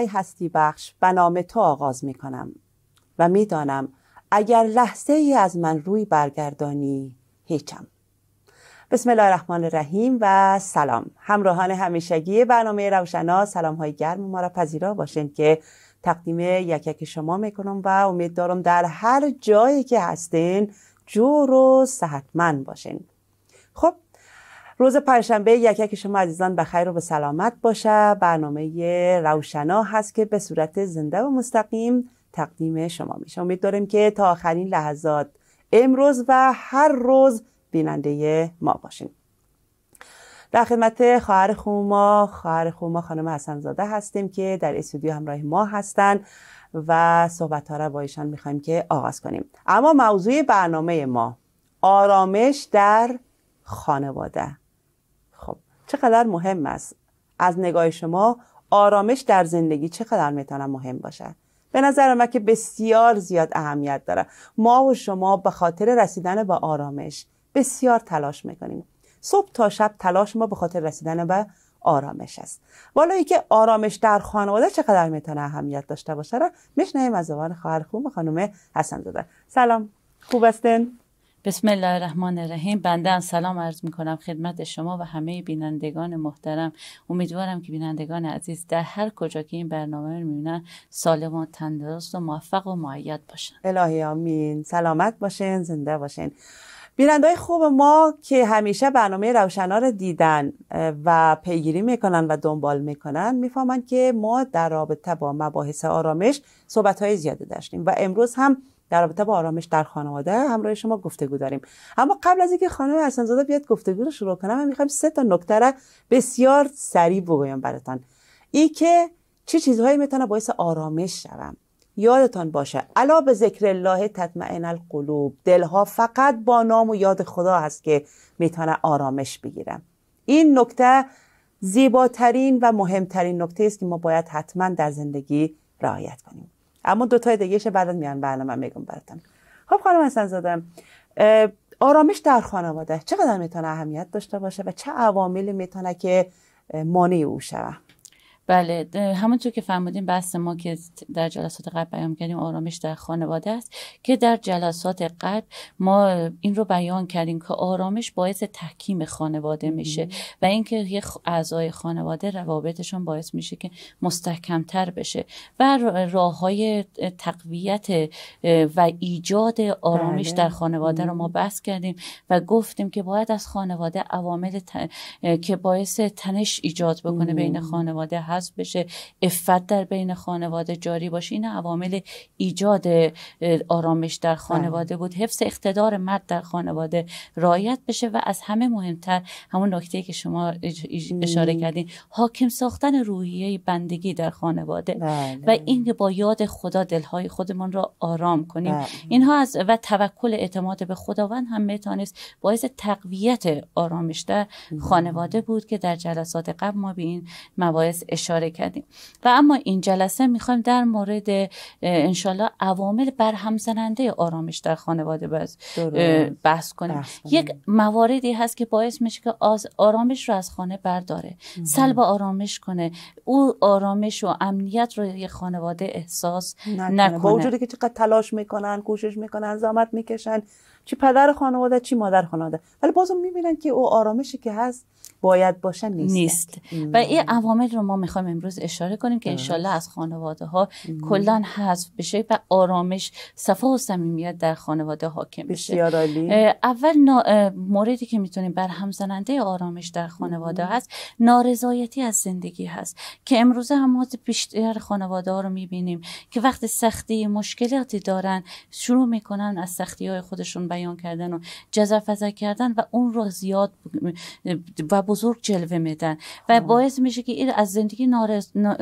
ای هستی بخش به نام تو آغاز می کنم و میدانم اگر لحظه ای از من روی برگردانی هیچم بسم الله الرحمن الرحیم و سلام همراهان همیشگی برنامه روشنا سلام های گرم ما را پذیرا باشین که تقدیم یک یک شما میکنم و امید دارم در هر جایی که هستین جور و صحتمند باشین خب روز پنجشنبه یک یک شما عزیزان به خیر و به سلامت باشه برنامه روشنا هست که به صورت زنده و مستقیم تقدیم شما میشه امید داریم که تا آخرین لحظات امروز و هر روز بیننده ما باشین در خدمت خواهر خوما خواهر خوما خانم حسنزاده هستیم که در استودیو همراه ما هستند و صحبت ها را با ایشان میخوایم که آغاز کنیم اما موضوع برنامه ما آرامش در خانواده چقدر مهم است از نگاه شما آرامش در زندگی چقدر میتونه مهم باشه به نظر من که بسیار زیاد اهمیت داره ما و شما به خاطر رسیدن به آرامش بسیار تلاش میکنیم صبح تا شب تلاش ما به خاطر رسیدن به آرامش است والایی که آرامش در خانواده چقدر میتونه اهمیت داشته باشه را میشنویم از زبان خواهر خوب خانم حسن زاده سلام خوب هستین بسم الله الرحمن الرحیم بنده سلام عرض میکنم خدمت شما و همه بینندگان محترم امیدوارم که بینندگان عزیز در هر کجا که این برنامه رو میبینن سالم و تندرست و موفق و معید باشن الهی آمین سلامت باشین زنده باشین بیننده خوب ما که همیشه برنامه روشنا رو دیدن و پیگیری میکنن و دنبال میکنن میفهمن که ما در رابطه با مباحث آرامش صحبت های زیاده داشتیم و امروز هم در رابطه با آرامش در خانواده همراه شما گفتگو داریم اما قبل از اینکه خانم حسنزاده بیاد گفتگو رو شروع کنم من میخوام سه تا نکته را بسیار سریع بگویم براتان این که چه چی چیزهایی میتونه باعث آرامش شوم یادتان باشه علا به ذکر الله تطمئن القلوب دلها فقط با نام و یاد خدا هست که میتونه آرامش بگیرم این نکته زیباترین و مهمترین نکته است که ما باید حتما در زندگی رعایت کنیم اما دو دوتای شه بعد میان من میگم براتون خب خانم حسن آرامش در خانواده چقدر میتونه اهمیت داشته باشه و چه عواملی میتونه که مانع او شوه بله همونطور که فرمودیم بحث ما که در جلسات قبل بیان کردیم آرامش در خانواده است که در جلسات قبل ما این رو بیان کردیم که آرامش باعث تحکیم خانواده میشه و اینکه یه اعضای خانواده روابطشون باعث میشه که مستحکمتر بشه و راه های تقویت و ایجاد آرامش بله. در خانواده رو ما بحث کردیم و گفتیم که باید از خانواده عوامل که باعث تنش ایجاد بکنه بین خانواده هست بشه افت در بین خانواده جاری باشه این عوامل ایجاد آرامش در خانواده بله. بود حفظ اقتدار مرد در خانواده رایت بشه و از همه مهمتر همون نکته که شما اشاره کردین حاکم ساختن روحیه بندگی در خانواده بله. و این با یاد خدا دلهای خودمان را آرام کنیم بله. اینها از و توکل اعتماد به خداوند هم میتونست باعث تقویت آرامش در خانواده بود که در جلسات قبل ما به این مباحث اشاره کردیم و اما این جلسه میخوایم در مورد انشالله عوامل برهمزننده آرامش در خانواده بحث, بحث کنیم یک مواردی هست که باعث میشه که آرامش رو از خانه برداره سلب آرامش کنه او آرامش و امنیت رو یه خانواده احساس نکنه, نکنه. با وجودی که چقدر تلاش میکنن کوشش میکنن زحمت میکشن چی پدر خانواده چی مادر خانواده ولی بازم میبینن که او آرامشی که هست باید باشه نیست نیست و این عوامل رو ما میخوایم امروز اشاره کنیم که انشالله از خانواده ها کلا حذف بشه و آرامش صفا و صمیمیت در خانواده حاکم بشه اول موردی که میتونیم بر همزننده آرامش در خانواده هست نارضایتی از زندگی هست که امروزه هم ما بیشتر خانواده ها رو میبینیم که وقت سختی مشکلاتی دارن شروع میکنن از سختی های خودشون بیان کردن و جزر کردن و اون رو زیاد و بزرگ جلوه میدن و باعث میشه که این از زندگی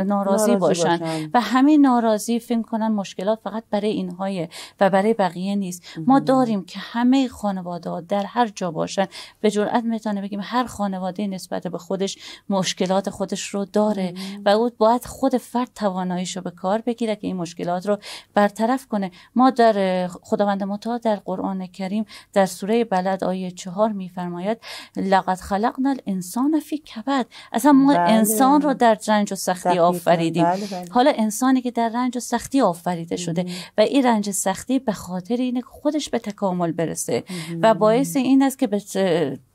ناراضی, باشن. و همه ناراضی فکر کنن مشکلات فقط برای اینهایه و برای بقیه نیست ما داریم که همه خانواده در هر جا باشن به جرئت میتونه بگیم هر خانواده نسبت به خودش مشکلات خودش رو داره و او باید خود فرد تواناییش رو به کار بگیره که این مشکلات رو برطرف کنه ما در خداوند متعال در قرآن کریم در سوره بلد آیه چهار میفرماید لقد خلقنا الانسان فی کبد اصلا ما بله. انسان رو در رنج و سختی آفریدیم بله، بله. حالا انسانی که در رنج و سختی آفریده شده و این رنج سختی به خاطر اینه که خودش به تکامل برسه و باعث این است که به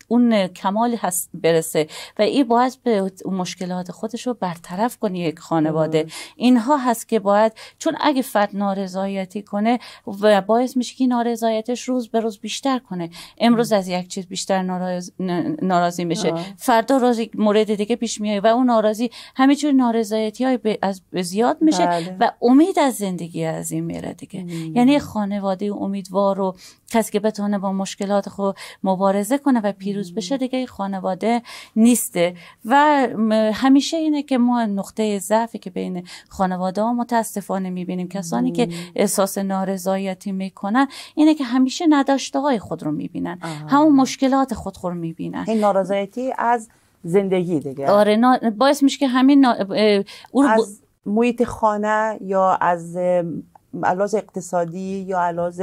اون کمالی هست برسه و این باید به مشکلات خودش رو برطرف کنی یک خانواده اینها هست که باید چون اگه فرد نارضایتی کنه و باعث میشه که نارضایتش روز به روز بیشتر کنه امروز از یک چیز بیشتر ناراضی میشه فردا روز مورد دیگه پیش میای و اون ناراضی همه جور نارضایتی های ب... از زیاد میشه بله. و امید از زندگی از این میره دیگه یعنی خانواده امیدوار و کسی که بتونه با مشکلات خود مبارزه کنه و پیر پیروز بشه دیگه خانواده نیسته و همیشه اینه که ما نقطه ضعفی که بین خانواده ها متاسفانه میبینیم کسانی که احساس نارضایتی میکنن اینه که همیشه نداشته های خود رو میبینن همون مشکلات خود رو میبینن این نارضایتی از زندگی دیگه آره نا... باعث میشه که همین از محیط خانه یا از علاز اقتصادی یا علاز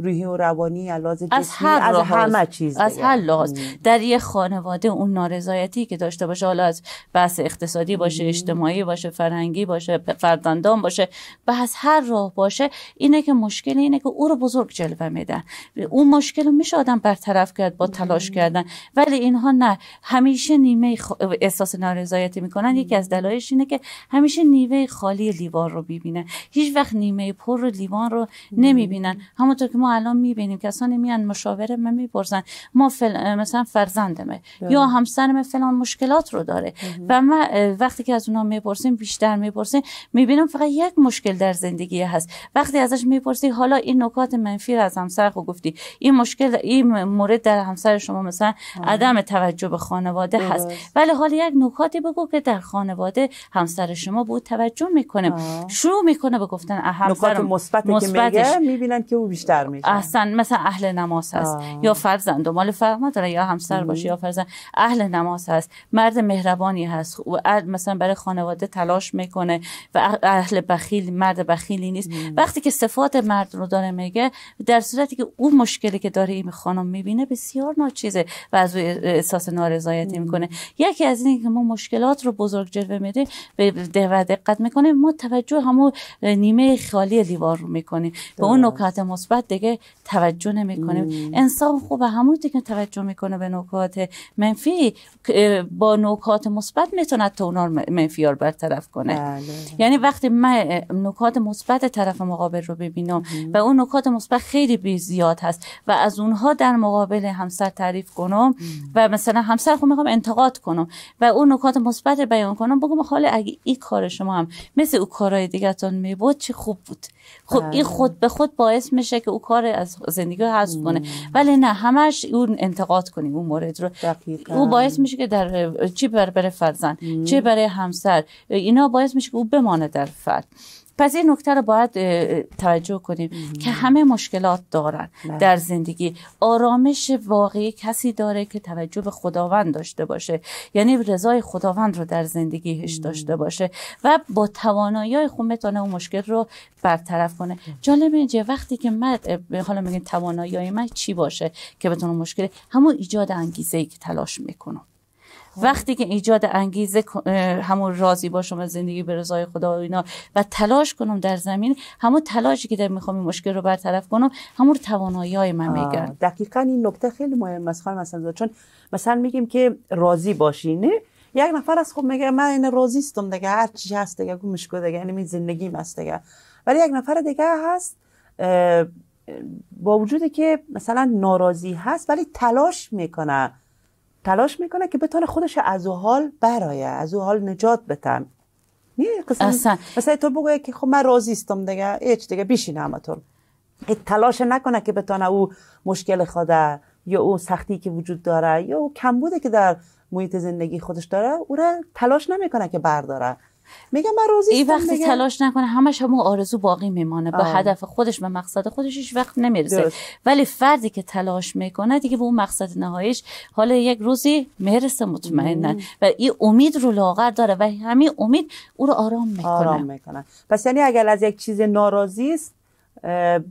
روحی و روانی از هر از همه چیز از هر لحاظ در یه خانواده اون نارضایتی که داشته باشه حالا از بحث اقتصادی باشه اجتماعی باشه فرهنگی باشه فردندان باشه و هر راه باشه اینه که مشکل اینه که او رو بزرگ جلوه میدن اون مشکل رو میشه آدم برطرف کرد با تلاش کردن ولی اینها نه همیشه نیمه خ... احساس نارضایتی میکنن یکی از دلایلش اینه که همیشه نیمه خالی لیوان رو ببینه هیچ وقت نیمه پر رو لیوان رو نمیبینن همونطور که ما الان میبینیم کسانی میان مشاوره من میپرسن ما فل... مثلا فرزندمه بله. یا همسرم فلان مشکلات رو داره و ما وقتی که از اونا میپرسیم بیشتر میپرسیم میبینم فقط یک مشکل در زندگی هست وقتی ازش میپرسی حالا این نکات منفی از همسر خود گفتی این مشکل این مورد در همسر شما مثلا عدم توجه به خانواده هست ولی حالا یک نکاتی بگو که در خانواده همسر شما بود توجه میکنه شروع میکنه به گفتن نکات مثبت که میگه میبینن که او بیشتر میگه احسن مثلا اهل نماز هست یا فرزند و مال فرق نداره یا همسر باشه یا فرزند اهل نماز هست مرد مهربانی هست و مثلا برای خانواده تلاش میکنه و اهل بخیل مرد بخیلی نیست وقتی که صفات مرد رو داره میگه در صورتی که او مشکلی که داره این خانم میبینه بسیار ناچیزه و از او احساس نارضایتی میکنه یکی از این که ما مشکلات رو بزرگ جلوه میدیم و دقت میکنیم ما توجه همون نیمه خالی دیوار رو میکنیم به اون نکات مثبت دیگه توجه نمیکنه انسان خوبه همونطور که توجه میکنه به نکات منفی با نکات مثبت میتونه تا اونا منفی رو برطرف کنه بله. یعنی وقتی من نکات مثبت طرف مقابل رو ببینم و اون نکات مثبت خیلی بی زیاد هست و از اونها در مقابل همسر تعریف کنم و مثلا همسر خود میخوام انتقاد کنم و اون نکات مثبت بیان کنم بگم حالا اگه این کار شما هم مثل او کارهای تون می بود چه خوب بود خب این بله. خود به خود باعث میشه که او کار از زندگی حذف کنه ولی نه همش اون انتقاد کنیم اون مورد رو دقیقا. او باعث میشه که در چی بر برای فرزند چه برای همسر اینا باعث میشه که او بمانه در فرد پس این نکته رو باید توجه کنیم که همه مشکلات دارن بله. در زندگی آرامش واقعی کسی داره که توجه به خداوند داشته باشه یعنی رضای خداوند رو در زندگیش داشته باشه و با توانایی خود میتونه اون مشکل رو برطرف کنه جالب اینجا وقتی که من حالا میگم توانایی من چی باشه که بتونم مشکل همون ایجاد انگیزه ای که تلاش میکنم وقتی که ایجاد انگیزه همون راضی باشم از زندگی به رضای خدا و اینا و تلاش کنم در زمین همون تلاشی که در میخوام مشکل رو برطرف کنم همون توانایی های من میگن دقیقا این نکته خیلی مهم است خانم مثلا چون مثلا میگیم که راضی نه یک نفر از خب میگه من این راضیستم دیگه هر چی هست دیگه مشکل دیگه یعنی زندگی هست دیگه ولی یک نفر دیگه هست با وجودی که مثلا ناراضی هست ولی تلاش میکنه تلاش میکنه که بتونه خودش از او حال برایه از او حال نجات بتم نیه مثلا تو بگوی که خب من راضی استم دیگه هیچ دیگه بشین این تلاش نکنه که بتونه او مشکل خوده یا او سختی که وجود داره یا او کمبوده که در محیط زندگی خودش داره او را تلاش نمیکنه که برداره میگم من این وقتی تلاش نکنه همش همون آرزو باقی میمانه به هدف خودش و مقصد خودش هیچ وقت نمیرسه ولی فردی که تلاش میکنه دیگه به اون مقصد نهاییش حالا یک روزی میرسه مطمئنا و این امید رو لاغر داره و همین امید او رو آرام میکنه آرام میکنه پس یعنی اگر از یک چیز ناراضی است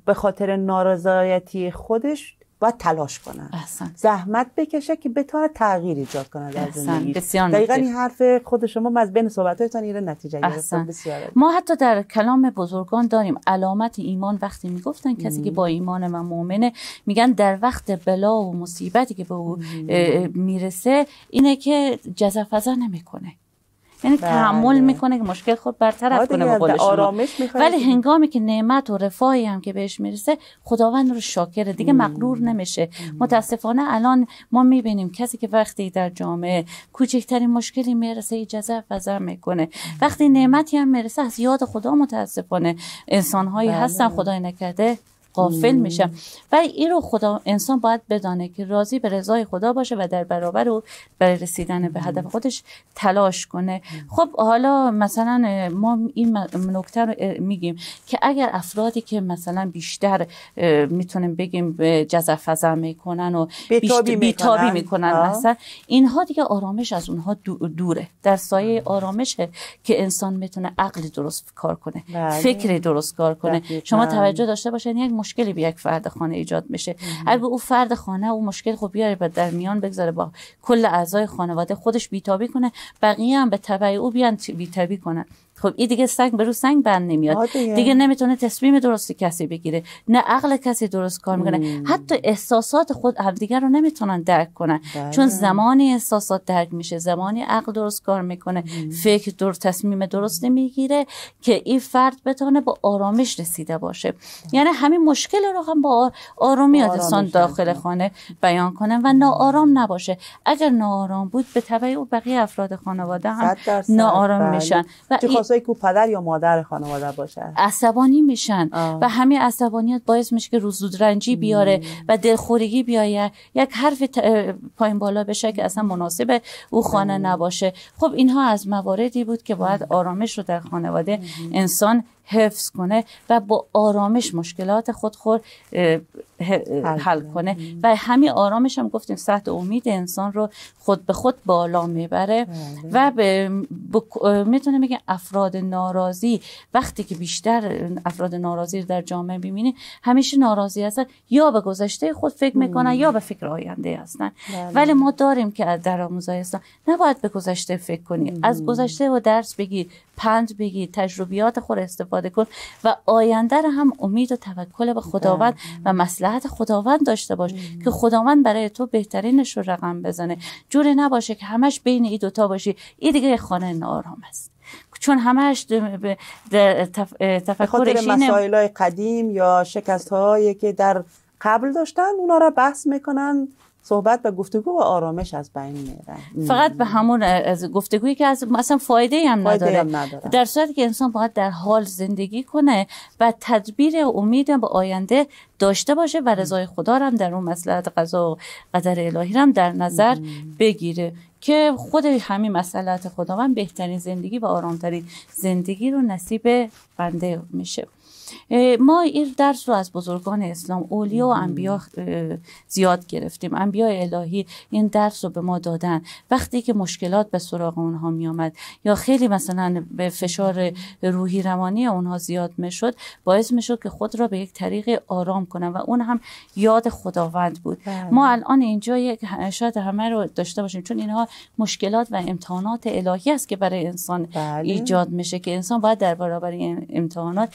به خاطر نارضایتی خودش باید تلاش کنن احسن. زحمت بکشه که بتواند تغییر ایجاد کنه در زندگی دقیقا این حرف خود شما از بین هایتان این نتیجه خب، بسیار ما حتی در کلام بزرگان داریم علامت ایمان وقتی میگفتن کسی که با ایمان و مؤمنه میگن در وقت بلا و مصیبتی که به او میرسه اینه که جزع نمیکنه یعنی بله. تحمل میکنه که مشکل خود برطرف کنه به آرامش ولی هنگامی که نعمت و رفاهی هم که بهش میرسه خداوند رو شاکره دیگه مغرور نمیشه متاسفانه الان ما میبینیم کسی که وقتی در جامعه کوچکترین مشکلی میرسه اجازه فضا میکنه وقتی نعمتی هم میرسه از یاد خدا متاسفانه انسانهایی بله. هستن خدای نکرده قافل میشم ولی این رو خدا انسان باید بدانه که راضی به رضای خدا باشه و در برابر او برای رسیدن به هدف خودش تلاش کنه خب حالا مثلا ما این نکته رو میگیم که اگر افرادی که مثلا بیشتر میتونیم بگیم جزع فزع میکنن و بیتابی, بیتابی میکنن مثلا اینها دیگه آرامش از اونها دوره در سایه آرامشه که انسان میتونه عقل درست کار کنه بله. فکری درست کار کنه شما توجه داشته باشین یک مشکلی به یک فرد خانه ایجاد میشه اگه او فرد خانه او مشکل خب بیاره و در میان بگذاره با کل اعضای خانواده خودش بیتابی کنه بقیه هم به تبع او بیان بیتابی کنن خب این دیگه سنگ به رو سنگ بند نمیاد دیگه. دیگه. نمیتونه تصمیم درست کسی بگیره نه عقل کسی درست کار میکنه حتی احساسات خود دیگه رو نمیتونن درک کنن بله. چون زمانی احساسات درک میشه زمانی عقل درست کار میکنه مم. فکر در تصمیم درست نمیگیره که این فرد بتونه با آرامش رسیده باشه بله. یعنی همین مشکل رو هم با آرامی آدسان داخل خانه بیان کنه و ناآرام نباشه اگر ناآرام بود به تبع او بقیه افراد خانواده هم ناآرام میشن بله. و کسایی که پدر یا مادر خانواده باشه عصبانی میشن و همه عصبانیت باعث میشه که روزودرنجی بیاره و دلخورگی بیایه یک حرف پایین بالا بشه که اصلا مناسب او خانه نباشه خب اینها از مواردی بود که باید آرامش رو در خانواده انسان حفظ کنه و با آرامش مشکلات خود خور حل کنه و همین آرامش هم گفتیم سطح امید انسان رو خود به خود بالا میبره بله. و میتونه میگه افراد ناراضی وقتی که بیشتر افراد ناراضی رو در جامعه بیمینی همیشه ناراضی هستن یا به گذشته خود فکر میکنن یا به فکر آینده هستن بله. ولی ما داریم که در آموزای اسلام نباید به گذشته فکر کنی از گذشته و درس بگیر پند بگیر تجربیات خود استفاده کن و آینده را هم امید و توکل به خداوند بله. و مسلحت خداوند داشته باش بله. که خداوند برای تو بهترینش رو رقم بزنه جوری نباشه که همش بین این دوتا باشی این دیگه خانه نارام است چون همش تف... تفکرش مسائل قدیم یا شکست هایی که در قبل داشتن اونا را بحث میکنن صحبت و گفتگو و آرامش از بین میره فقط به همون از گفتگویی که از مثلا فایده هم نداره. هم نداره در صورتی که انسان باید در حال زندگی کنه و تدبیر امید به آینده داشته باشه و رضای خدا هم در اون مسئله قضا و قدر الهی هم در نظر بگیره که خود همین مسئله خداوند بهترین زندگی و آرامترین زندگی رو نصیب بنده میشه ما این درس رو از بزرگان اسلام اولیا و انبیا زیاد گرفتیم انبیا الهی این درس رو به ما دادن وقتی که مشکلات به سراغ اونها می آمد یا خیلی مثلا به فشار روحی روانی اونها زیاد می شد باعث می شد که خود را به یک طریق آرام کنن و اون هم یاد خداوند بود بله. ما الان اینجا یک شاید همه رو داشته باشیم چون اینها مشکلات و امتحانات الهی است که برای انسان بله. ایجاد میشه که انسان باید در برابر این امتحانات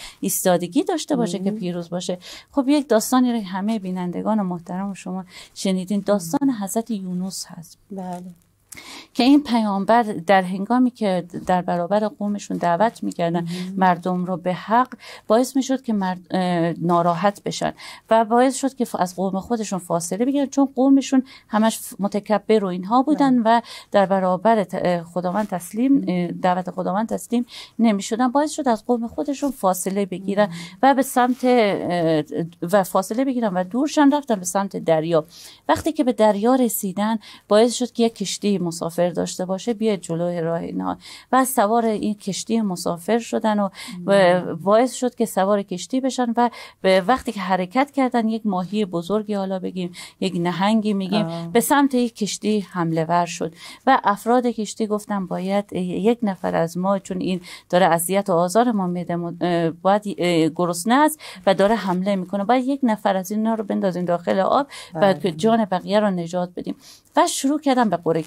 آمادگی داشته باشه که پیروز باشه خب یک داستانی رو همه بینندگان و محترم شما شنیدین داستان حضرت یونس هست بله که این پیامبر در هنگامی که در برابر قومشون دعوت میکردن مردم رو به حق باعث میشد که مرد ناراحت بشن و باعث شد که از قوم خودشون فاصله بگیرن چون قومشون همش متکبر و اینها بودن بله. و در برابر خداوند تسلیم دعوت خداوند تسلیم نمیشدن باعث شد از قوم خودشون فاصله بگیرن و به سمت و فاصله بگیرن و دورشن رفتن به سمت دریا وقتی که به دریا رسیدن باعث شد که یک کشتی مسافر داشته باشه بیاد جلوی راه اینا و سوار این کشتی مسافر شدن و باعث شد که سوار کشتی بشن و به وقتی که حرکت کردن یک ماهی بزرگی حالا بگیم یک نهنگی میگیم به سمت یک کشتی حمله ور شد و افراد کشتی گفتن باید یک نفر از ما چون این داره اذیت و آزار ما میده باید گرسنه است و داره حمله میکنه باید یک نفر از اینا رو بندازیم داخل آب و بله. جان بقیه رو نجات بدیم و شروع کردن به قره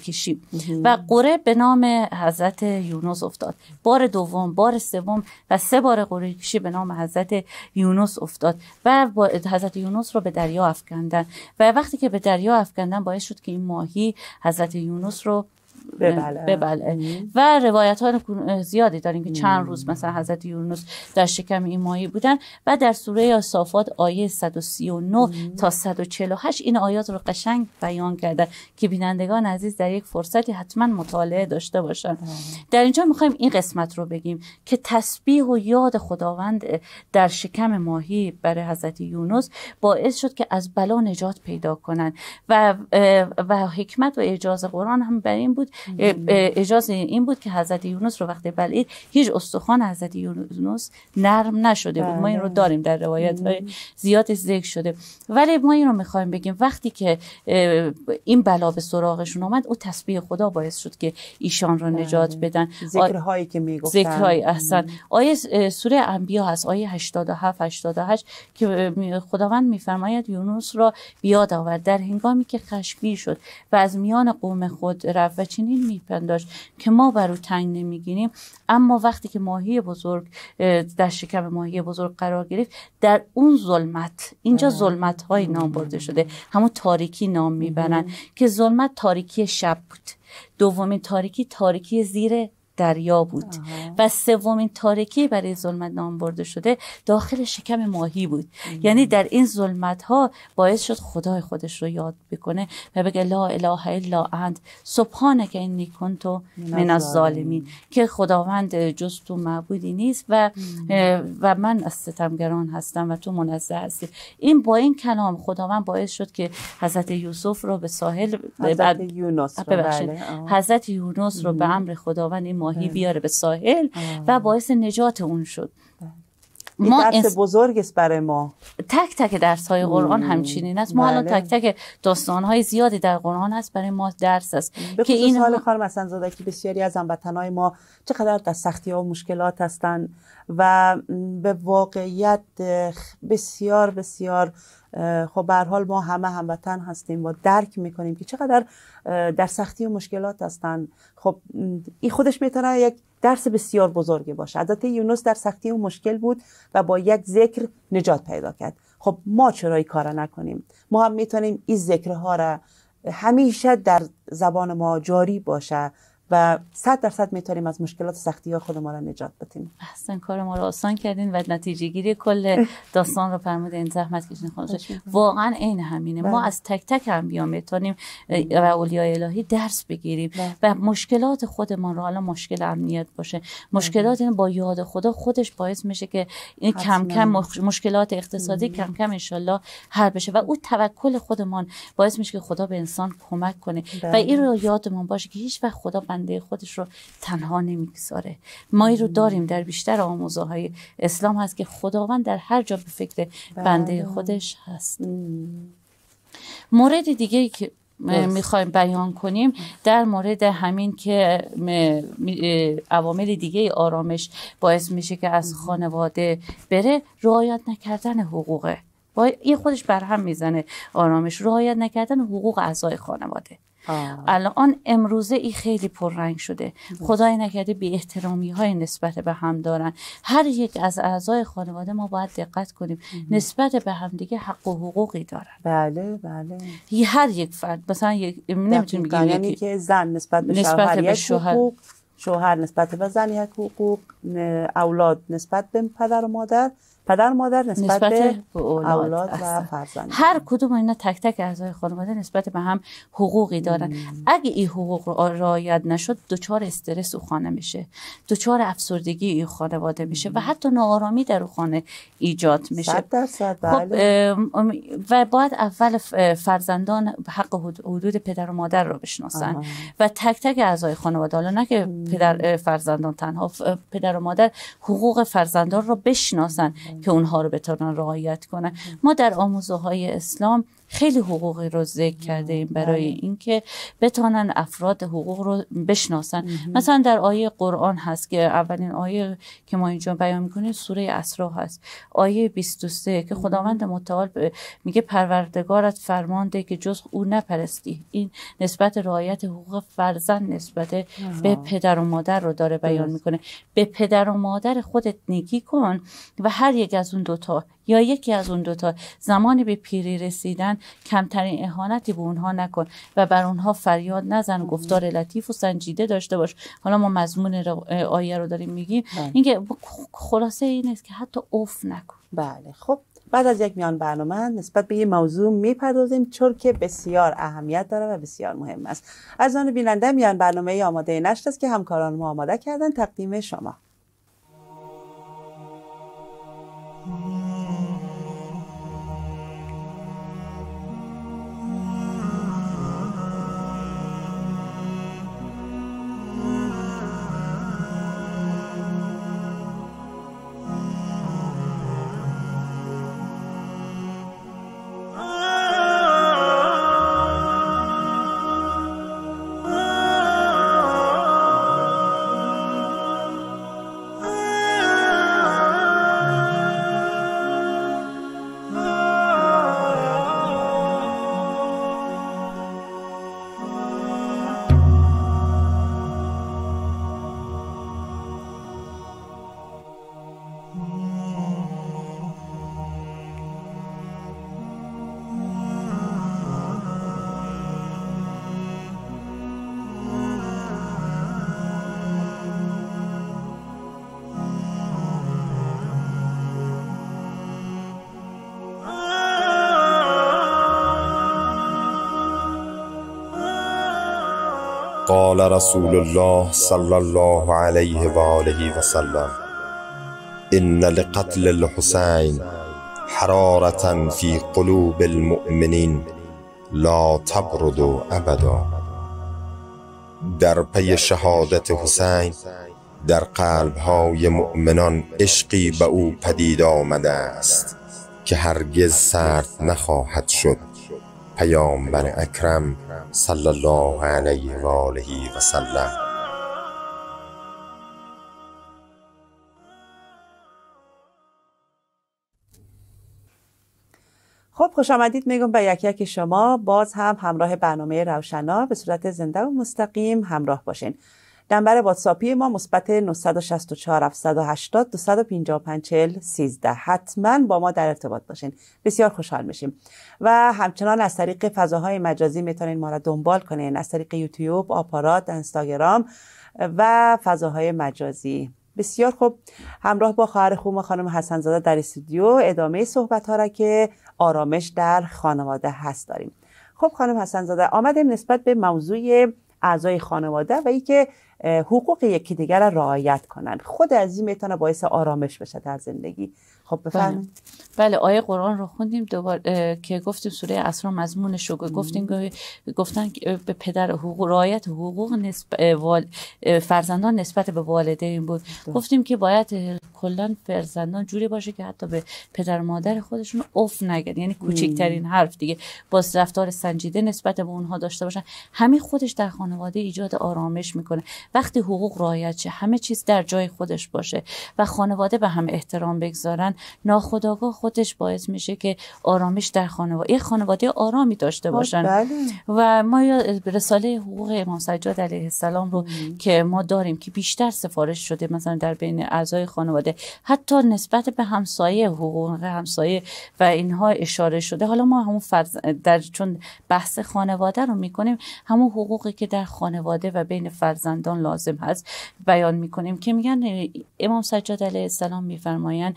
و قره به نام حضرت یونس افتاد بار دوم بار سوم و سه بار قره کشی به نام حضرت یونس افتاد و حضرت یونس رو به دریا افکندن و وقتی که به دریا افکندن باعث شد که این ماهی حضرت یونس رو به بله و روایت ها زیادی داریم که چند روز مثلا حضرت یونس در شکم این ماهی بودن و در سوره اصافات آیه 139 تا 148 این آیات رو قشنگ بیان کرده که بینندگان عزیز در یک فرصتی حتما مطالعه داشته باشن در اینجا میخوایم این قسمت رو بگیم که تسبیح و یاد خداوند در شکم ماهی برای حضرت یونس باعث شد که از بلا نجات پیدا کنند و و حکمت و اعجاز قرآن هم بر این بود بود اجازه این بود که حضرت یونس رو وقتی بلعید هیچ استخوان حضرت یونس نرم نشده بود ما این رو بله. داریم در روایت های زیاد ذکر شده ولی ما این رو میخوایم بگیم وقتی که این بلا به سراغشون آمد او تسبیح خدا باعث شد که ایشان رو بله. نجات بدن ذکرهایی که میگفتن ذکرهای احسن آیه سوره انبیا هست آیه 87 88 که خداوند میفرماید یونس را بیاد آورد در هنگامی که خشمگین شد و از میان قوم خود رفت چنین میپنداش که ما برو تنگ نمیگیریم اما وقتی که ماهی بزرگ در شکم ماهی بزرگ قرار گرفت در اون ظلمت اینجا ظلمت های نام برده شده همون تاریکی نام میبرن که ظلمت تاریکی شب بود دومین تاریکی تاریکی زیر دریا بود و سومین تارکی برای ظلمت نام برده شده داخل شکم ماهی بود یعنی در این ظلمت ها باعث شد خدای خودش رو یاد بکنه و بگه لا اله الا انت که انی کنت من از ظالمین که خداوند جز تو معبودی نیست و و من از ستمگران هستم و تو منزه هستی این با این کلام خداوند باعث شد که حضرت یوسف رو به ساحل حضرت یونس رو, بله، حضرت یونس رو به امر خداوند این ماهی بله. بیاره به ساحل و باعث نجات اون شد بله. ما درس بزرگ است برای ما تک تک درس های قرآن همچنین است ما بله. الان تک تک داستان های زیادی در قرآن هست برای ما درس است که این حال خانم حسن زاده که بسیاری از های ما چقدر در سختی ها و مشکلات هستند و به واقعیت بسیار بسیار خب به حال ما همه هموطن هستیم و درک میکنیم که چقدر در سختی و مشکلات هستند خب این خودش میتونه یک درس بسیار بزرگی باشه حضرت یونس در سختی و مشکل بود و با یک ذکر نجات پیدا کرد خب ما چرا این کار نکنیم ما هم میتونیم این ذکرها را همیشه در زبان ما جاری باشه و صد درصد میتونیم از مشکلات سختی ها خود نجات بدیم احسن کار ما رو آسان کردین و نتیجه گیری کل داستان رو فرمود این زحمت کشین واقعا عین همینه ما بله. از تک تک هم بیا میتونیم و اولیاء الهی درس بگیریم بله. و مشکلات خودمان رو حالا مشکل امنیت باشه بله. مشکلات این با یاد خدا خودش باعث میشه که این کم کم مشکلات اقتصادی کم کم انشالله حل بشه و او توکل خودمان باعث میشه که خدا به انسان کمک کنه و این رو یادمون باشه که هیچ وقت خدا بنده خودش رو تنها نمیگذاره ما این رو داریم در بیشتر آموزه های اسلام هست که خداوند در هر جا به فکر بله. بنده خودش هست مورد دیگه که میخوایم بیان کنیم در مورد همین که عوامل دیگه آرامش باعث میشه که از خانواده بره رعایت نکردن حقوقه این خودش برهم میزنه آرامش رعایت نکردن حقوق اعضای خانواده آه. الان امروزه ای خیلی پررنگ شده خدای نکرده بی احترامی های نسبت به هم دارن هر یک از اعضای خانواده ما باید دقت کنیم نسبت به همدیگه حق و حقوقی دارن بله بله هر یک فرد مثلا یک نمیتونیم یعنی که زن نسبت به نسبت شوهر حقوق شوهر نسبت به زن یک حقوق اولاد نسبت به پدر و مادر پدر مادر نسبت, به اولاد, و فرزند هر کدوم اینا تک تک اعضای خانواده نسبت به هم حقوقی دارن اگه این حقوق را رعایت نشد دچار استرس و خانه میشه دچار افسردگی این خانواده میشه و حتی ناآرامی در او خانه ایجاد میشه صد خب، بله. و باید اول فرزندان حق حدود پدر و مادر رو بشناسن و تک تک اعضای خانواده حالا نه که پدر فرزندان تنها پدر و مادر حقوق فرزندان رو بشناسن که اونها رو بتونن رعایت کنن ما در آموزه اسلام خیلی حقوقی رو ذکر کرده ایم بله. برای اینکه بتانن افراد حقوق رو بشناسن مثلا در آیه قرآن هست که اولین آیه که ما اینجا بیان میکنیم سوره اسرا هست آیه 23 که خداوند متعال میگه پروردگارت فرمانده که جز او نپرستی این نسبت رعایت حقوق فرزند نسبت به پدر و مادر رو داره بیان میکنه به پدر و مادر خودت نگی کن و هر یک از اون دوتا یا یکی از اون دوتا زمانی به پیری رسیدن کمترین اهانتی به اونها نکن و بر اونها فریاد نزن گفتار لطیف و سنجیده داشته باش حالا ما مضمون آیه رو داریم میگیم بله. اینکه خلاصه این است که حتی اوف نکن بله خب بعد از یک میان برنامه نسبت به یه موضوع میپردازیم چون که بسیار اهمیت داره و بسیار مهم است از آن بیننده میان برنامه آماده نشت است که همکاران ما آماده کردن تقدیم شما قال رسول الله صلى الله عليه وآله وسلم إن لقتل الحسين حرارة في قلوب المؤمنين لا تبرد ابدا در پی شهادت حسین در های مؤمنان عشقی به او پدید آمده است که هرگز سرد نخواهد شد پیامبر اکرم صلی الله علیه و آله و سلم خب خوش آمدید میگم به یکی یک شما باز هم همراه برنامه روشنا به صورت زنده و مستقیم همراه باشین نمبر واتساپی ما مثبت 964 780 255 40 13 حتما با ما در ارتباط باشین بسیار خوشحال میشیم و همچنان از طریق فضاهای مجازی میتونین ما را دنبال کنین از طریق یوتیوب آپارات انستاگرام و فضاهای مجازی بسیار خوب همراه با خواهر خوب خانم حسن در استودیو ادامه صحبت ها را که آرامش در خانواده هست داریم خب خانم حسن زاده آمدیم نسبت به موضوع اعضای خانواده و که حقوق دیگر را رعایت کنند خود از این میتونه باعث آرامش بشه در زندگی خب بفرمایید بله. بله. آیه قرآن رو خوندیم دوبار که گفتیم سوره اسرا مضمونش رو گفتیم گفتن به پدر حقوق رعایت حقوق فرزندان نسبت به والدین بود بله. گفتیم که باید کلا فرزندان جوری باشه که حتی به پدر مادر خودشون اف نگن یعنی کوچکترین حرف دیگه با رفتار سنجیده نسبت به اونها داشته باشن همین خودش در خانواده ایجاد آرامش میکنه وقتی حقوق رعایت همه چیز در جای خودش باشه و خانواده به هم احترام بگذارن ناخداگاه خودش باعث میشه که آرامش در خانواده یه خانواده آرامی داشته خب، باشن بله. و ما رساله حقوق امام سجاد علیه السلام رو که ما داریم که بیشتر سفارش شده مثلا در بین اعضای خانواده حتی نسبت به همسایه حقوق همسایه و اینها اشاره شده حالا ما همون فرز در چون بحث خانواده رو میکنیم همون حقوقی که در خانواده و بین فرزندان لازم هست بیان میکنیم که میگن امام سجاد علیه السلام میفرمایند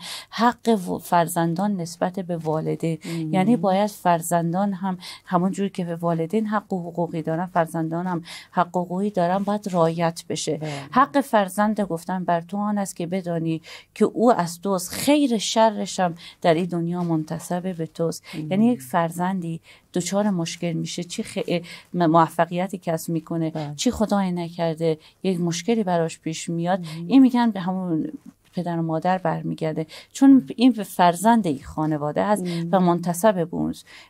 حق فرزندان نسبت به والدین یعنی باید فرزندان هم همون جوری که به والدین حق و حقوقی دارن فرزندان هم حق حقوقی دارن باید رایت بشه بله. حق فرزند گفتن بر تو آن است که بدانی که او از توست خیر شرش هم در این دنیا منتسب به توست یعنی یک فرزندی دچار مشکل میشه چی خ... موفقیتی کسب میکنه بله. چی خدای نکرده یک مشکلی براش پیش میاد این میگن به همون پدر و مادر برمیگرده چون این فرزند ای خانواده است و منتصب به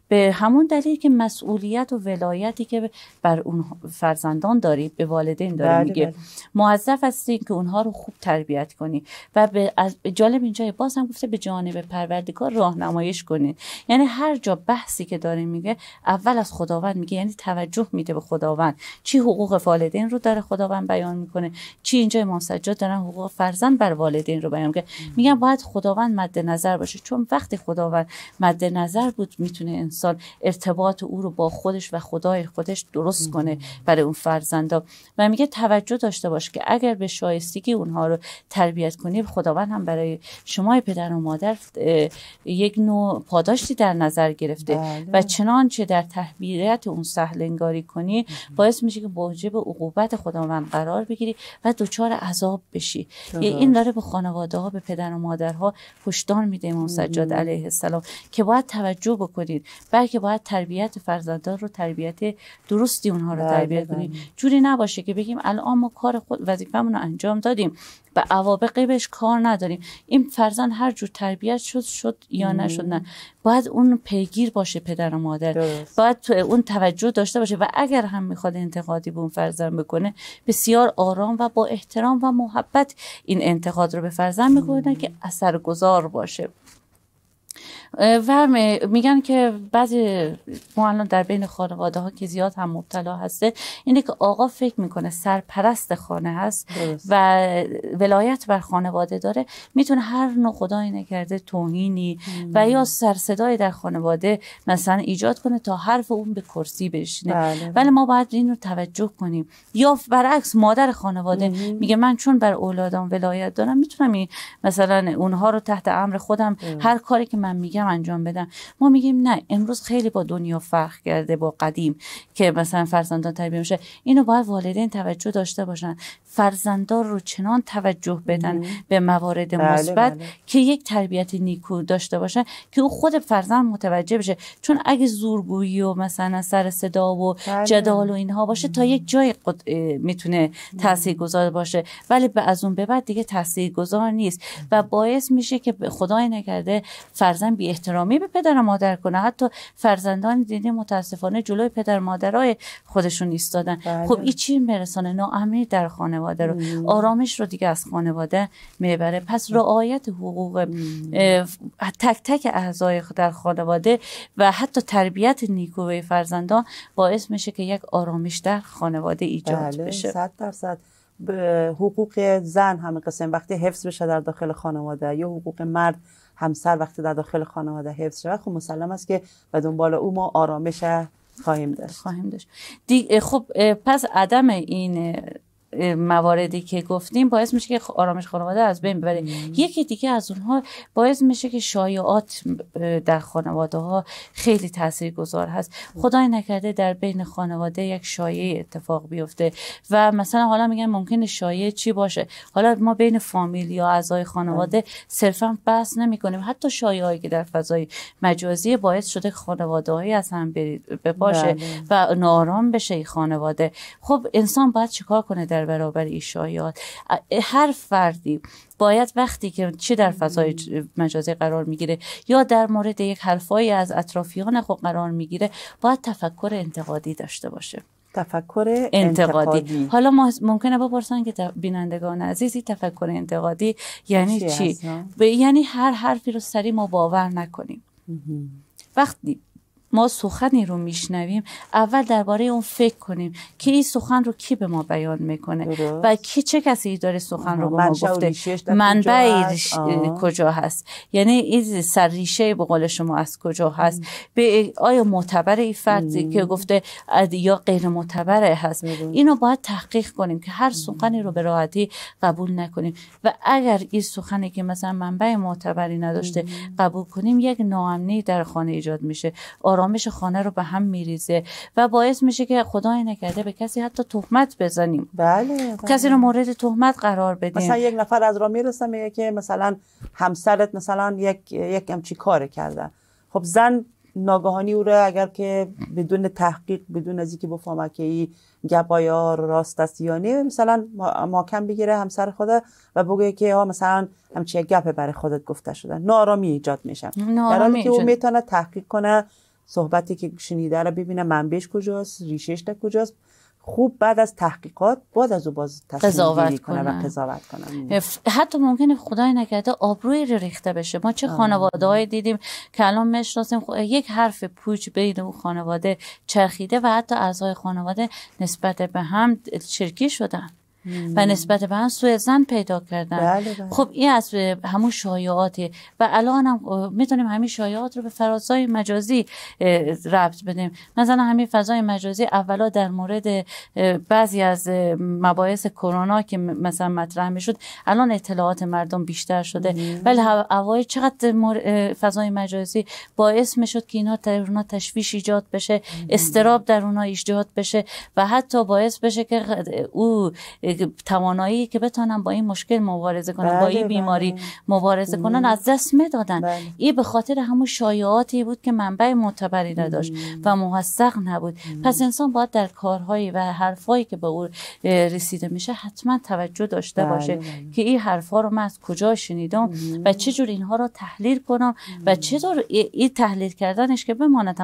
به همون دلیل که مسئولیت و ولایتی که بر اون فرزندان داری به والدین داری بله، میگه بله. موظف هستی که اونها رو خوب تربیت کنی و به جالب اینجا باز هم گفته به جانب پروردگار راهنمایش کنی یعنی هر جا بحثی که داره میگه اول از خداوند میگه یعنی توجه میده به خداوند چی حقوق والدین رو داره خداوند بیان میکنه چی اینجا امام دارن حقوق فرزند بر والدین این رو بیان که میگم باید خداوند مد نظر باشه چون وقتی خداوند مد نظر بود میتونه انسان ارتباط او رو با خودش و خدای خودش درست کنه برای اون فرزندا و میگه توجه داشته باش که اگر به شایستگی اونها رو تربیت کنی خداوند هم برای شما پدر و مادر یک نوع پاداشتی در نظر گرفته بله. و چنانچه در تحبیریت اون سهل انگاری کنی باعث میشه که به عقوبت خداوند قرار بگیری و دچار عذاب بشی این داره به خانواده ها به پدر و مادرها هشدار میده امام سجاد علیه السلام که باید توجه بکنید بلکه باید تربیت فرزندان رو تربیت درستی اونها رو بله، تربیت کنیم بله. جوری نباشه که بگیم الان ما کار خود وظیفمون رو انجام دادیم و عوابقی بهش کار نداریم این فرزند هر جور تربیت شد شد یا نشد نه باید اون پیگیر باشه پدر و مادر درست. باید تو اون توجه داشته باشه و اگر هم میخواد انتقادی به اون فرزن بکنه بسیار آرام و با احترام و محبت این انتقاد رو به فرزند میکنه که اثرگذار باشه و میگن که بعضی ما الان در بین خانواده ها که زیاد هم مبتلا هسته اینه که آقا فکر میکنه سرپرست خانه هست و ولایت بر خانواده داره میتونه هر نوع خدایی نکرده توهینی و یا سرصدای در خانواده مثلا ایجاد کنه تا حرف اون به کرسی بشینه بله. ولی ما باید این رو توجه کنیم یا برعکس مادر خانواده میگه من چون بر اولادم ولایت دارم میتونم مثلا اونها رو تحت امر خودم هر کاری که من میگم هم انجام بدن ما میگیم نه امروز خیلی با دنیا فرق کرده با قدیم که مثلا فرزندان تربیت میشه اینو باید والدین توجه داشته باشن فرزندان رو چنان توجه بدن به موارد بله، مثبت بله. که یک تربیت نیکو داشته باشن که او خود فرزند متوجه بشه چون اگه زورگویی و مثلا سر صدا و بله. جدال و اینها باشه تا یک جای قد... میتونه تاثیر گذار باشه ولی به از اون به بعد دیگه تاثیر گذار نیست و باعث میشه که خدای نکرده فرزند بی احترامی به پدر و مادر کنه حتی فرزندان دینی متاسفانه جلوی پدر مادرای خودشون ایستادن بله. خب این چی میرسانه ناامنی در خانواده رو آرامش رو دیگه از خانواده میبره پس رعایت حقوق تک تک اعضای در خانواده و حتی تربیت نیکوی فرزندان باعث میشه که یک آرامش در خانواده ایجاد بله، بشه صد درصد حقوق زن همه قسم وقتی حفظ بشه در داخل خانواده یا حقوق مرد همسر وقتی در داخل خانواده حفظ شود خب مسلم است که به دنبال او ما آرامش خواهیم داشت خواهیم داشت خب پس عدم این مواردی که گفتیم باعث میشه که آرامش خانواده از بین ببره یکی دیگه از اونها باعث میشه که شایعات در خانواده ها خیلی گذار هست خدای نکرده در بین خانواده یک شایعه اتفاق بیفته و مثلا حالا میگن ممکنه شایعه چی باشه حالا ما بین فامیل یا اعضای خانواده صرفا بحث کنیم حتی شایعه که در فضای مجازی باعث شده خانواده از هم بپاشه بله. و نارام بشه خانواده خب انسان باید چیکار کنه در در برابر ایشایات هر فردی باید وقتی که چه در فضای مجازی قرار میگیره یا در مورد یک حرفایی از اطرافیان خود قرار میگیره باید تفکر انتقادی داشته باشه تفکر انتقادی. حالا ما ممکنه بپرسن که بینندگان عزیزی تفکر انتقادی یعنی چی یعنی هر حرفی رو سری ما باور نکنیم وقتی ما سخنی رو میشنویم اول درباره اون فکر کنیم که این سخن رو کی به ما بیان میکنه و کی چه کسی داره سخن رو ما گفته منبع کجا هست یعنی این سرریشه به قول شما از کجا هست به آیا معتبر این فردی که گفته یا غیر معتبره هست اینو باید تحقیق کنیم که هر سخنی رو به راحتی قبول نکنیم و اگر این سخنی که مثلا منبع معتبری نداشته قبول کنیم یک ناامنی در خانه ایجاد میشه آرامش خانه رو به هم میریزه و باعث میشه که خدای نکرده به کسی حتی تهمت بزنیم بله،, بله, کسی رو مورد تهمت قرار بدیم مثلا یک نفر از را میرسه میگه که مثلا همسرت مثلا یک یک همچی کار کرده خب زن ناگهانی او رو اگر که بدون تحقیق بدون از اینکه بفهمه که ای گپایا راست است یا نه مثلا ماکم بگیره همسر خود و بگه که ها مثلا همچی گپ برای خودت گفته شده نارامی ایجاد میشه در حالی که او میتونه تحقیق کنه صحبتی که شنیده رو من بهش کجاست ریشش در کجاست خوب بعد از تحقیقات بعد از او باز قضاوت کنه و قضاوت کنم حتی ممکنه خدای نکرده آبروی ریخته بشه ما چه خانواده های دیدیم که الان مشناسیم خب، یک حرف پوچ بین اون خانواده چرخیده و حتی اعضای خانواده نسبت به هم چرکی شدن و نسبت به هم سوء زن پیدا کردن بله بله. خب این از همون شایعاته و الان هم میتونیم همین شایعات رو به فضای مجازی ربط بدیم مثلا همین فضای مجازی اولا در مورد بعضی از مباحث کرونا که مثلا مطرح میشد الان اطلاعات مردم بیشتر شده ولی اوای چقدر فضای مجازی باعث میشد که اینا در تشویش ایجاد بشه استراب در اونا ایجاد بشه و حتی باعث بشه که او توانایی که بتونن با این مشکل مبارزه کنن با بله، این بیماری بله. مبارزه کنن از دست میدادن بله. این به خاطر همون شایعاتی بود که منبع معتبری نداشت و موثق نبود پس انسان باید در کارهایی و حرفایی که به او رسیده میشه حتما توجه داشته باشه که این حرفها رو من از کجا شنیدم و چجور اینها رو تحلیل کنم و چطور این تحلیل کردنش که بماند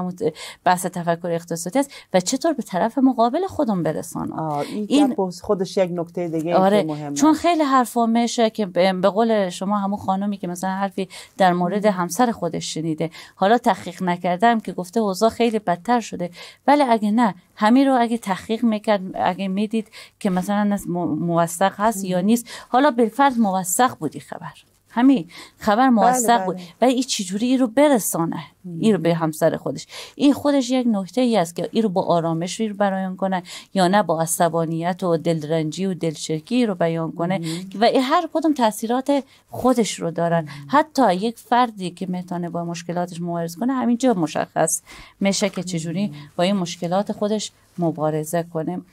بحث تفکر اقتصادی است و چطور به طرف مقابل خودم برسانم این خودش یک نکته دیگه آره. چون خیلی حرفا میشه که به قول شما همون خانومی که مثلا حرفی در مورد همسر خودش شنیده حالا تحقیق نکردم که گفته اوضاع خیلی بدتر شده ولی اگه نه همین رو اگه تحقیق میکرد اگه میدید که مثلا موثق هست یا نیست حالا بالفرض موثق بودی خبر همین خبر بله، موثق بود بله. ولی این چجوری ای رو برسانه این رو به همسر خودش این خودش یک نکته ای است که این رو با آرامش رو بیان کنه یا نه با عصبانیت و دلرنجی و دلشکی رو بیان کنه و این هر کدوم تاثیرات خودش رو دارن حتی یک فردی که میتونه با مشکلاتش مبارزه کنه همینجا مشخص میشه که چجوری با این مشکلات خودش مبارزه کنیم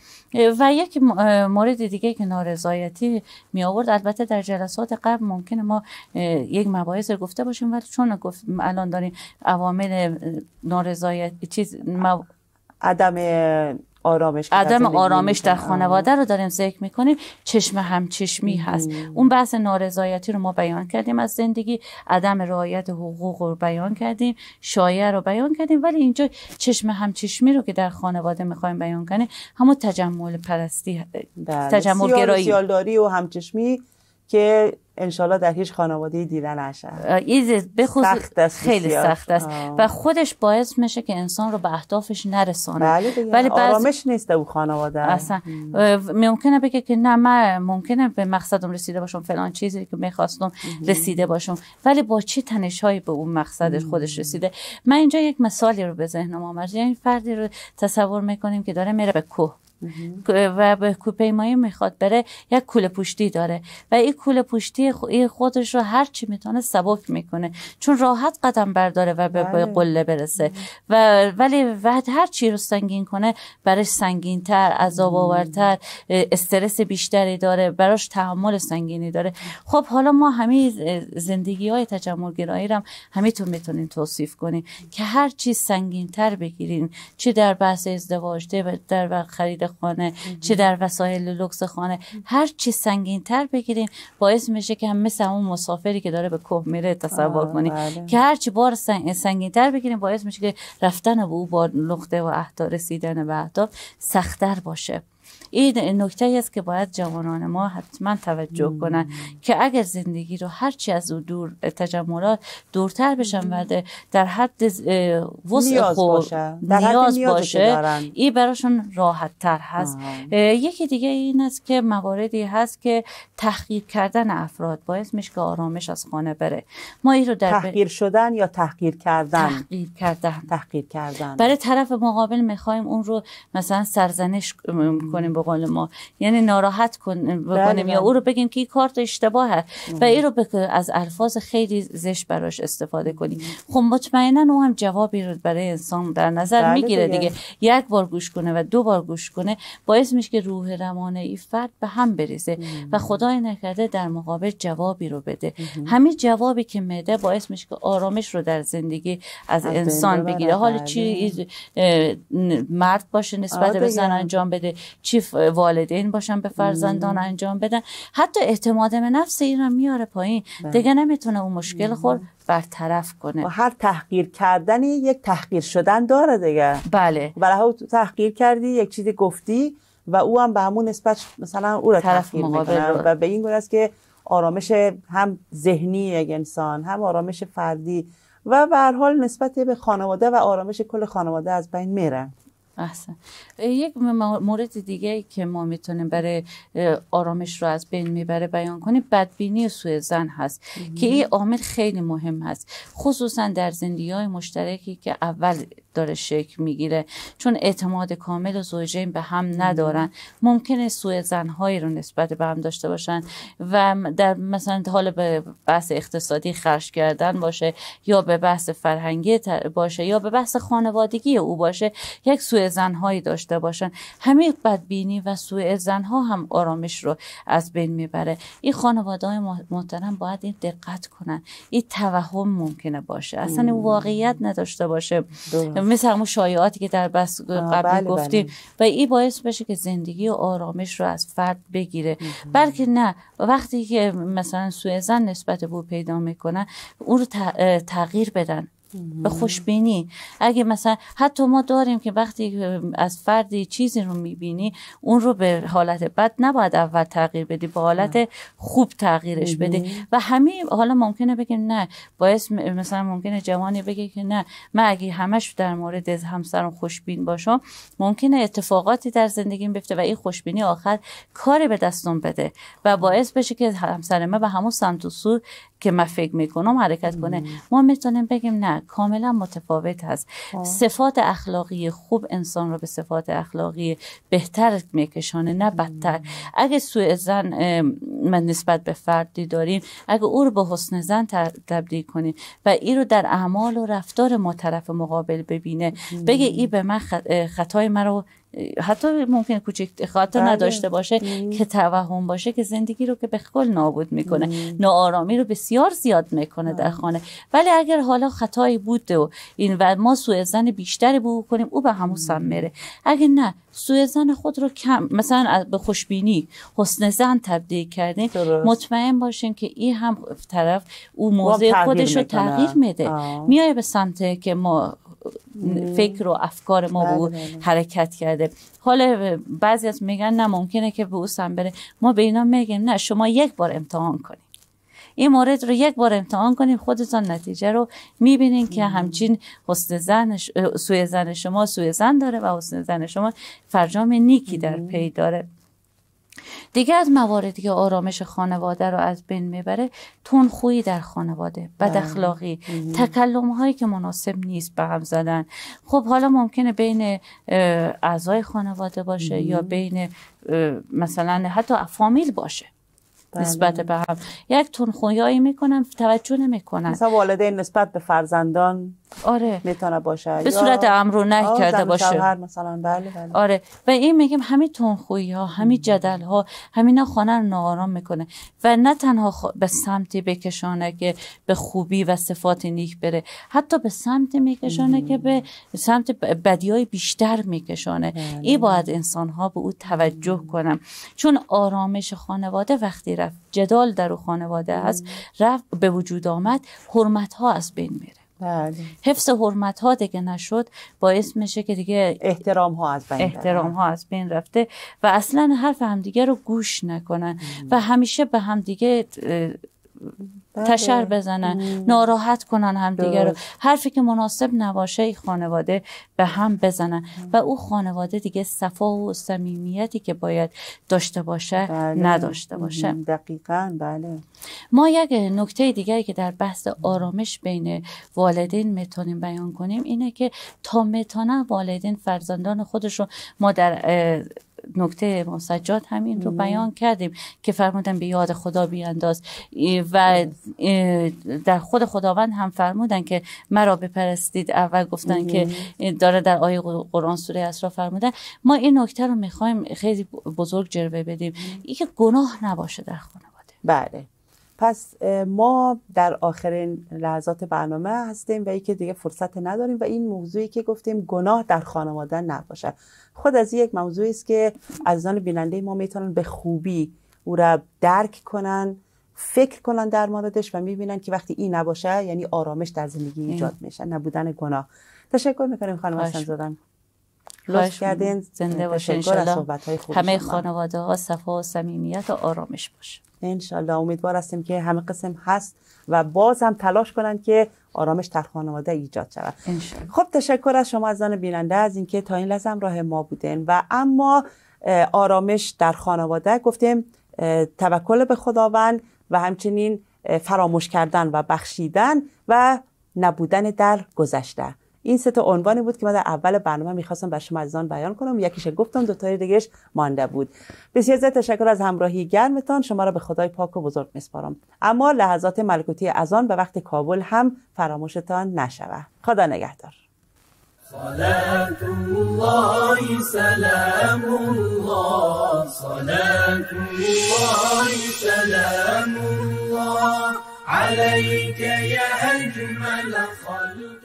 و یک مورد دیگه که نارضایتی می آورد البته در جلسات قبل ممکنه ما یک مباحث گفته باشیم ولی چون گفت الان داریم عوامل نارضایتی چیز عدم آرامش عدم آرامش در خانواده رو داریم ذکر میکنیم چشم همچشمی هست اون بحث نارضایتی رو ما بیان کردیم از زندگی عدم رعایت حقوق رو بیان کردیم شایعه رو بیان کردیم ولی اینجا چشم همچشمی رو که در خانواده میخوایم بیان کنیم همون تجمل پرستی بله، تجمل گرایی و همچشمی که انشالله در هیچ خانواده دیده نشد بخوز... سخت است خیلی سخت است و خودش باعث میشه که انسان رو به اهدافش نرسانه بله ولی آرامش نیست او خانواده اصلا ممکنه بگه که نه من ممکنه به مقصدم رسیده باشم فلان چیزی که میخواستم رسیده باشم ولی با چی تنش هایی به اون مقصد خودش رسیده من اینجا یک مثالی رو به ذهنم آمد یعنی فردی رو تصور میکنیم که داره میره به کوه و به کوپیمایی میخواد بره یک کوله پوشتی داره و این کوله پوشتی خودش رو هر چی میتونه سبک میکنه چون راحت قدم برداره و به بله. قله برسه و ولی بعد هر چی رو سنگین کنه برش سنگین تر عذاب آورتر استرس بیشتری داره براش تحمل سنگینی داره خب حالا ما همه زندگی های تجمل گرایی هم همیتون میتونیم توصیف کنیم که هر چی سنگین تر بگیرین چه در بحث ازدواج در خرید خانه چه در وسایل لوکس خانه هر چی سنگین تر بگیریم باعث میشه که هم مثل اون مسافری که داره به کوه میره تصور کنیم بله. که هر چی بار سنگ، سنگین تر بگیریم باعث میشه که رفتن به او با نقطه و اهداف رسیدن به اهداف سختتر باشه این نکته است که باید جوانان ما حتما توجه کنند کنن که اگر زندگی رو هرچی از او دور تجملات دورتر بشن و در حد وسع خود نیاز باشه این براشون راحت تر هست یکی دیگه این است که مواردی هست که تحقیر کردن افراد باعث میشه که آرامش از خانه بره ما این رو در تحقیر شدن یا تحقیر کردن تحقیر کردن تحقیر کردن برای طرف مقابل میخوایم اون رو مثلا سرزنش کنیم به ما یعنی ناراحت کن بکنیم بله، یا بله. او رو بگیم که این کارت اشتباه هست و این رو از الفاظ خیلی زشت براش استفاده کنیم خب مطمئنا او هم جوابی رو برای انسان در نظر بله میگیره دیگه. یک بار گوش کنه و دو بار گوش کنه باعث میشه که روح روانه ای فرد به هم بریزه و خدای نکرده در مقابل جوابی رو بده همین جوابی که میده باعث میشه که آرامش رو در زندگی از, انسان بگیره حال چی مرد باشه نسبت آره به زن انجام بده چی والدین باشن به فرزندان انجام بدن حتی اعتماد به نفس این میاره پایین بله. دیگه نمیتونه اون مشکل خور برطرف کنه و خب، هر تحقیر کردنی یک تحقیر شدن داره دیگه بله برای تو تحقیر کردی یک چیزی گفتی و او هم به همون نسبت مثلا او را طرف مقابل و به این گونه است که آرامش هم ذهنی یک انسان هم آرامش فردی و به حال نسبت به خانواده و آرامش کل خانواده از بین میره احسن یک مورد دیگه که ما میتونیم برای آرامش رو از بین میبره بیان کنیم بدبینی سوی زن هست که این عامل خیلی مهم هست خصوصا در زندگی های مشترکی که اول داره شکل میگیره چون اعتماد کامل و زوجین به هم ندارن ممکنه سوء زنهایی رو نسبت به هم داشته باشن و در مثلا حال به بحث اقتصادی خرج کردن باشه یا به بحث فرهنگی باشه یا به بحث خانوادگی او باشه یک سوء زنهایی داشته باشن همه بدبینی و سوء زنها هم آرامش رو از بین میبره این خانواده های محترم باید این دقت کنن این توهم ممکنه باشه اصلا واقعیت نداشته باشه مثل همون شایعاتی که در بس قبل بله، بله. گفتیم و این باعث بشه که زندگی و آرامش رو از فرد بگیره بلکه نه وقتی که مثلا سوء زن نسبت به او پیدا میکنن اون رو تغییر بدن به خوشبینی اگه مثلا حتی ما داریم که وقتی از فردی چیزی رو میبینی اون رو به حالت بد نباید اول تغییر بدی به حالت خوب تغییرش بدی و همه حالا ممکنه بگیم نه باعث مثلا ممکنه جوانی بگه که نه من اگه همش در مورد همسرم خوشبین باشم ممکنه اتفاقاتی در زندگیم بفته و این خوشبینی آخر کاری به دستم بده و باعث بشه که همسر من به همون سمت و سو که من فکر میکنم حرکت کنه ما میتونیم بگیم نه کاملا متفاوت هست آه. خب. صفات اخلاقی خوب انسان رو به صفات اخلاقی بهتر میکشانه نه بدتر اگه سوء زن من نسبت به فردی داریم اگه او رو به حسن زن تبدیل کنیم و ای رو در اعمال و رفتار ما طرف مقابل ببینه بگه ای به من خطای من رو حتی ممکن کوچیک بله. نداشته باشه که توهم باشه که زندگی رو که به کل نابود میکنه ناآرامی رو بسیار زیاد میکنه در بله. خانه ولی اگر حالا خطایی بوده و این و ما سوء زن بیشتری بو کنیم او به همون میره اگر نه سوء زن خود رو کم مثلا به خوشبینی حسن زن تبدیل کردیم مطمئن باشین که این هم طرف او موضع خودش رو تغییر میده میای به سمت که ما فکر و افکار ما به او بله. حرکت کرده حالا بعضی از میگن نه ممکنه که به او بره ما به اینا میگیم نه شما یک بار امتحان کنیم این مورد رو یک بار امتحان کنیم خودتان نتیجه رو میبینین که همچین حسن زن سوی زن شما سوی زن داره و حسن زن شما فرجام نیکی در پی داره دیگه از مواردی که آرامش خانواده رو از بین میبره تنخویی در خانواده بد اخلاقی بله. تکلم هایی که مناسب نیست به هم زدن خب حالا ممکنه بین اعضای خانواده باشه یا بین مثلا حتی فامیل باشه بله. نسبت به هم یک هایی میکنن توجه نمیکنن مثلا والدین نسبت به فرزندان آره میتونه باشه به صورت امرو نه کرده باشه مثلا بله بله آره و این میگیم همین تنخویی ها همین جدل ها همینا خانه رو نارام میکنه و نه تنها خ... به سمتی بکشانه که به خوبی و صفات نیک بره حتی به سمت میکشانه که به سمت بدی های بیشتر میکشانه بله. این باید انسان ها به او توجه کنم چون آرامش خانواده وقتی رفت جدال در خانواده هست رفت به وجود آمد حرمت ها از بین میره بله. حفظ حرمت ها دیگه نشد باعث میشه که دیگه احترام ها از بین احترام ها از بین رفته و اصلا حرف همدیگه رو گوش نکنن و همیشه به همدیگه بله. تشر بزنن ناراحت کنن همدیگه رو حرفی که مناسب نباشه ای خانواده به هم بزنن و او خانواده دیگه صفا و صمیمیتی که باید داشته باشه بله. نداشته باشه دقیقا بله ما یک نکته دیگری که در بحث آرامش بین والدین میتونیم بیان کنیم اینه که تا میتونن والدین فرزندان خودشون ما در نکته امام سجاد همین رو بیان کردیم که فرمودن به یاد خدا بیانداز و در خود خداوند هم فرمودن که مرا بپرستید اول گفتن که داره در آیه قرآن سوره اسرا فرمودن ما این نکته رو میخوایم خیلی بزرگ جربه بدیم اینکه گناه نباشه در خانواده بله پس ما در آخرین لحظات برنامه هستیم و که دیگه فرصت نداریم و این موضوعی که گفتیم گناه در خانواده نباشد خود از یک موضوعی است که عزیزان بیننده ما میتونن به خوبی او را درک کنن فکر کنن در موردش و میبینن که وقتی این نباشه یعنی آرامش در زندگی ایجاد میشه نبودن گناه تشکر میکنیم خانم حسن زادن لطف کردین زنده باشه همه خانواده ها صفا و صمیمیت و آرامش باشه انشالله امیدوار هستیم که همه قسم هست و باز هم تلاش کنند که آرامش در خانواده ایجاد شود خب تشکر از شما از بیننده از اینکه تا این لحظه راه ما بودن و اما آرامش در خانواده گفتیم توکل به خداوند و همچنین فراموش کردن و بخشیدن و نبودن در گذشته این سه تا عنوانی بود که من در اول برنامه میخواستم بر شما عزیزان بیان کنم یکیش گفتم دو تای دیگهش مانده بود بسیار زیاد تشکر از همراهی گرمتان شما را به خدای پاک و بزرگ میسپارم اما لحظات ملکوتی از آن به وقت کابل هم فراموشتان نشوه خدا نگهدار صلاة الله سلام الله صلاة الله سلام الله عليك يا اجمل خلق